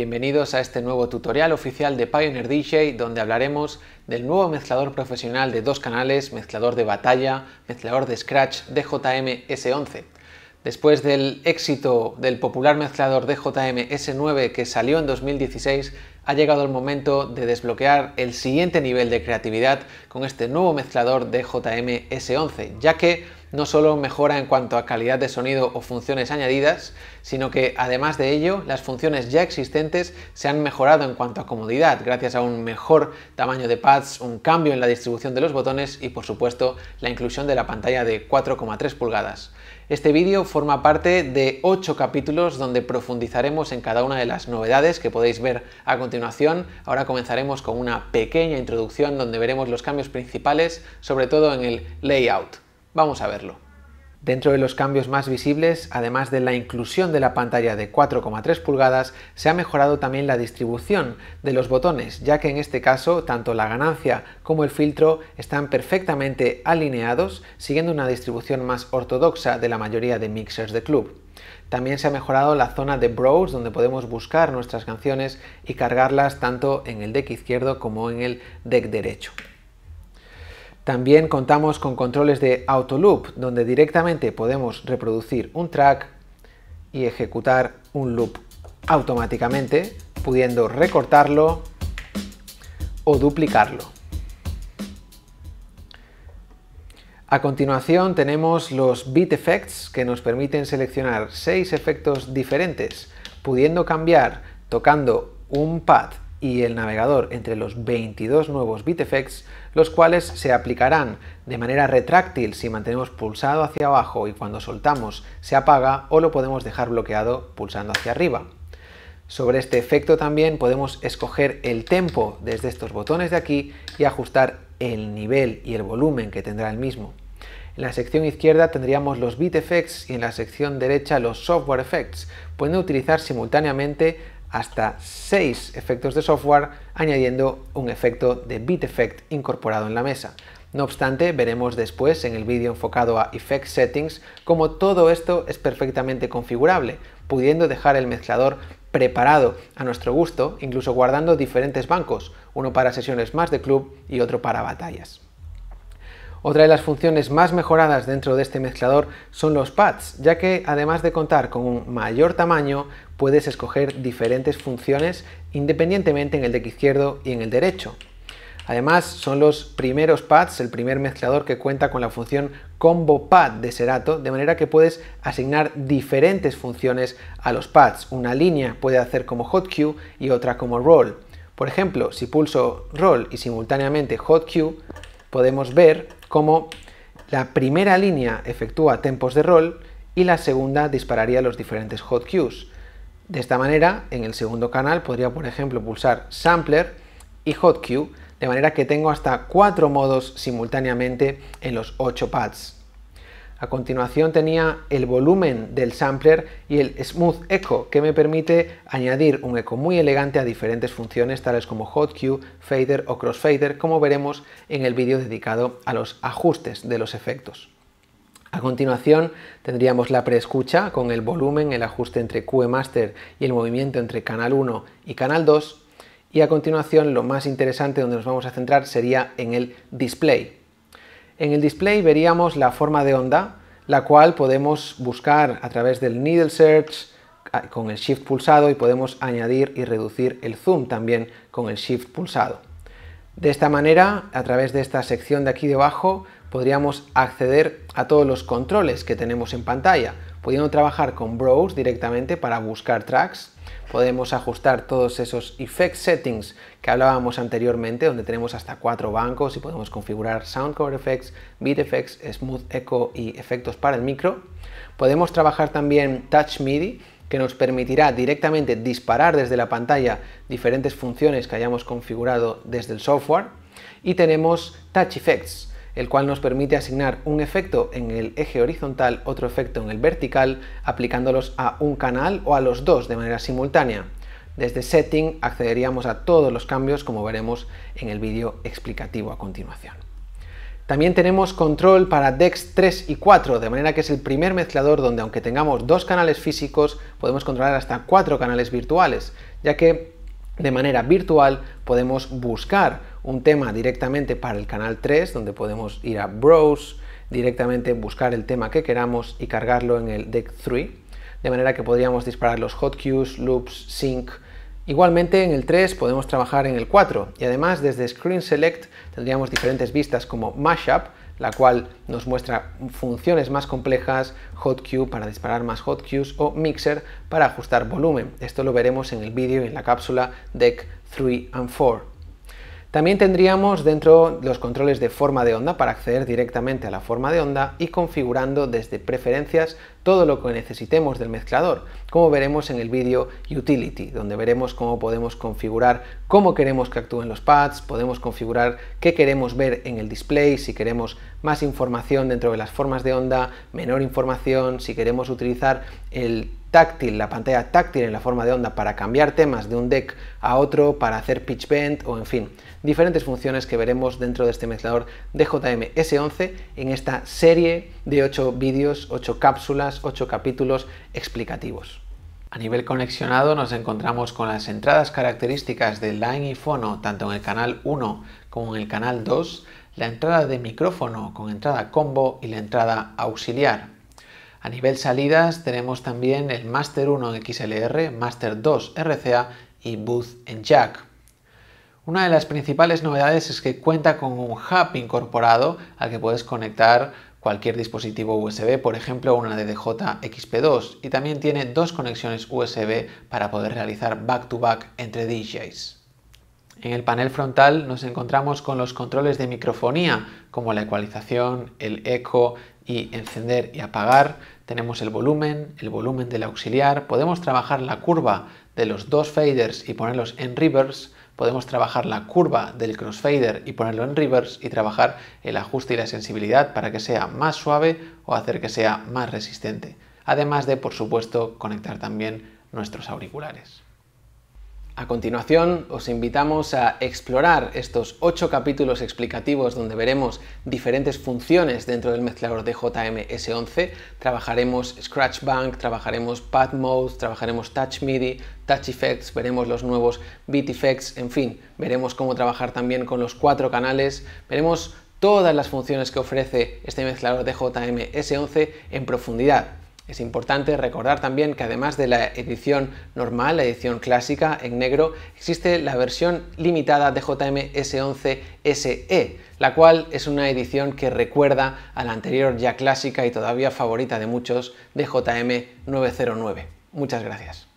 Bienvenidos a este nuevo tutorial oficial de Pioneer DJ donde hablaremos del nuevo mezclador profesional de dos canales, mezclador de batalla, mezclador de scratch DJM S11. Después del éxito del popular mezclador DJM S9 que salió en 2016, ha llegado el momento de desbloquear el siguiente nivel de creatividad con este nuevo mezclador de jms 11 ya que no solo mejora en cuanto a calidad de sonido o funciones añadidas, sino que además de ello las funciones ya existentes se han mejorado en cuanto a comodidad, gracias a un mejor tamaño de pads, un cambio en la distribución de los botones y por supuesto la inclusión de la pantalla de 4,3 pulgadas. Este vídeo forma parte de 8 capítulos donde profundizaremos en cada una de las novedades que podéis ver a continuación ahora comenzaremos con una pequeña introducción donde veremos los cambios principales, sobre todo en el layout. Vamos a verlo. Dentro de los cambios más visibles, además de la inclusión de la pantalla de 4,3 pulgadas, se ha mejorado también la distribución de los botones, ya que en este caso tanto la ganancia como el filtro están perfectamente alineados, siguiendo una distribución más ortodoxa de la mayoría de mixers de club. También se ha mejorado la zona de Browse, donde podemos buscar nuestras canciones y cargarlas tanto en el deck izquierdo como en el deck derecho. También contamos con controles de Auto Loop, donde directamente podemos reproducir un track y ejecutar un loop automáticamente, pudiendo recortarlo o duplicarlo. A continuación tenemos los Beat Effects que nos permiten seleccionar seis efectos diferentes, pudiendo cambiar tocando un pad y el navegador entre los 22 nuevos Beat Effects, los cuales se aplicarán de manera retráctil si mantenemos pulsado hacia abajo y cuando soltamos se apaga o lo podemos dejar bloqueado pulsando hacia arriba. Sobre este efecto también podemos escoger el tempo desde estos botones de aquí y ajustar el nivel y el volumen que tendrá el mismo. En la sección izquierda tendríamos los Bit Effects y en la sección derecha los Software Effects. Pueden utilizar simultáneamente hasta 6 efectos de software añadiendo un efecto de beat Effect incorporado en la mesa. No obstante, veremos después en el vídeo enfocado a Effect Settings cómo todo esto es perfectamente configurable, pudiendo dejar el mezclador preparado a nuestro gusto, incluso guardando diferentes bancos, uno para sesiones más de club y otro para batallas. Otra de las funciones más mejoradas dentro de este mezclador son los pads, ya que además de contar con un mayor tamaño, puedes escoger diferentes funciones independientemente en el deck izquierdo y en el derecho. Además, son los primeros pads, el primer mezclador que cuenta con la función combo pad de Serato, de manera que puedes asignar diferentes funciones a los pads. Una línea puede hacer como hot cue y otra como roll. Por ejemplo, si pulso roll y simultáneamente hot cue, podemos ver como la primera línea efectúa tempos de rol y la segunda dispararía los diferentes hot cues. De esta manera, en el segundo canal podría, por ejemplo, pulsar Sampler y Hot Cue, de manera que tengo hasta cuatro modos simultáneamente en los ocho pads. A continuación tenía el volumen del sampler y el Smooth Echo, que me permite añadir un eco muy elegante a diferentes funciones tales como Hot Cue, Fader o Crossfader, como veremos en el vídeo dedicado a los ajustes de los efectos. A continuación tendríamos la preescucha con el volumen, el ajuste entre QE Master y el movimiento entre canal 1 y canal 2. Y a continuación lo más interesante donde nos vamos a centrar sería en el display, en el display veríamos la forma de onda, la cual podemos buscar a través del needle search con el shift pulsado y podemos añadir y reducir el zoom también con el shift pulsado. De esta manera, a través de esta sección de aquí debajo, podríamos acceder a todos los controles que tenemos en pantalla, pudiendo trabajar con Browse directamente para buscar tracks. Podemos ajustar todos esos effect settings que hablábamos anteriormente, donde tenemos hasta cuatro bancos y podemos configurar soundcore effects, beat effects, smooth echo y efectos para el micro. Podemos trabajar también touch MIDI, que nos permitirá directamente disparar desde la pantalla diferentes funciones que hayamos configurado desde el software. Y tenemos touch effects, el cual nos permite asignar un efecto en el eje horizontal, otro efecto en el vertical, aplicándolos a un canal o a los dos de manera simultánea. Desde Setting accederíamos a todos los cambios como veremos en el vídeo explicativo a continuación. También tenemos control para DEX 3 y 4, de manera que es el primer mezclador donde aunque tengamos dos canales físicos, podemos controlar hasta cuatro canales virtuales, ya que de manera virtual podemos buscar un tema directamente para el canal 3, donde podemos ir a Browse, directamente buscar el tema que queramos y cargarlo en el Deck 3, de manera que podríamos disparar los Hot queues loops, sync. Igualmente en el 3 podemos trabajar en el 4 y además desde Screen Select tendríamos diferentes vistas como Mashup, la cual nos muestra funciones más complejas, Hot queue para disparar más Hot Cues o mixer para ajustar volumen. Esto lo veremos en el vídeo y en la cápsula Deck 3 and 4. También tendríamos dentro los controles de forma de onda para acceder directamente a la forma de onda y configurando desde preferencias todo lo que necesitemos del mezclador, como veremos en el vídeo Utility, donde veremos cómo podemos configurar cómo queremos que actúen los pads, podemos configurar qué queremos ver en el display, si queremos más información dentro de las formas de onda, menor información, si queremos utilizar el táctil, la pantalla táctil en la forma de onda para cambiar temas de un deck a otro, para hacer pitch bend o en fin, diferentes funciones que veremos dentro de este mezclador DJM S11 en esta serie de 8 vídeos, 8 cápsulas 8 capítulos explicativos. A nivel conexionado nos encontramos con las entradas características de Line y Fono tanto en el canal 1 como en el canal 2, la entrada de micrófono con entrada combo y la entrada auxiliar. A nivel salidas tenemos también el Master 1 en XLR, Master 2 RCA y Booth en Jack. Una de las principales novedades es que cuenta con un hub incorporado al que puedes conectar cualquier dispositivo USB, por ejemplo una DDJ XP2, y también tiene dos conexiones USB para poder realizar back-to-back entre DJs. En el panel frontal nos encontramos con los controles de microfonía, como la ecualización, el eco y encender y apagar. Tenemos el volumen, el volumen del auxiliar, podemos trabajar la curva de los dos faders y ponerlos en reverse, podemos trabajar la curva del crossfader y ponerlo en reverse y trabajar el ajuste y la sensibilidad para que sea más suave o hacer que sea más resistente. Además de, por supuesto, conectar también nuestros auriculares. A continuación, os invitamos a explorar estos ocho capítulos explicativos donde veremos diferentes funciones dentro del mezclador de JMS11. Trabajaremos Scratch Bank, trabajaremos Pad Mode, trabajaremos Touch MIDI, Touch Effects, veremos los nuevos Beat Effects, en fin, veremos cómo trabajar también con los cuatro canales, veremos todas las funciones que ofrece este mezclador de JMS11 en profundidad. Es importante recordar también que además de la edición normal, la edición clásica en negro, existe la versión limitada de jms 11 SE, la cual es una edición que recuerda a la anterior ya clásica y todavía favorita de muchos de JM 909. Muchas gracias.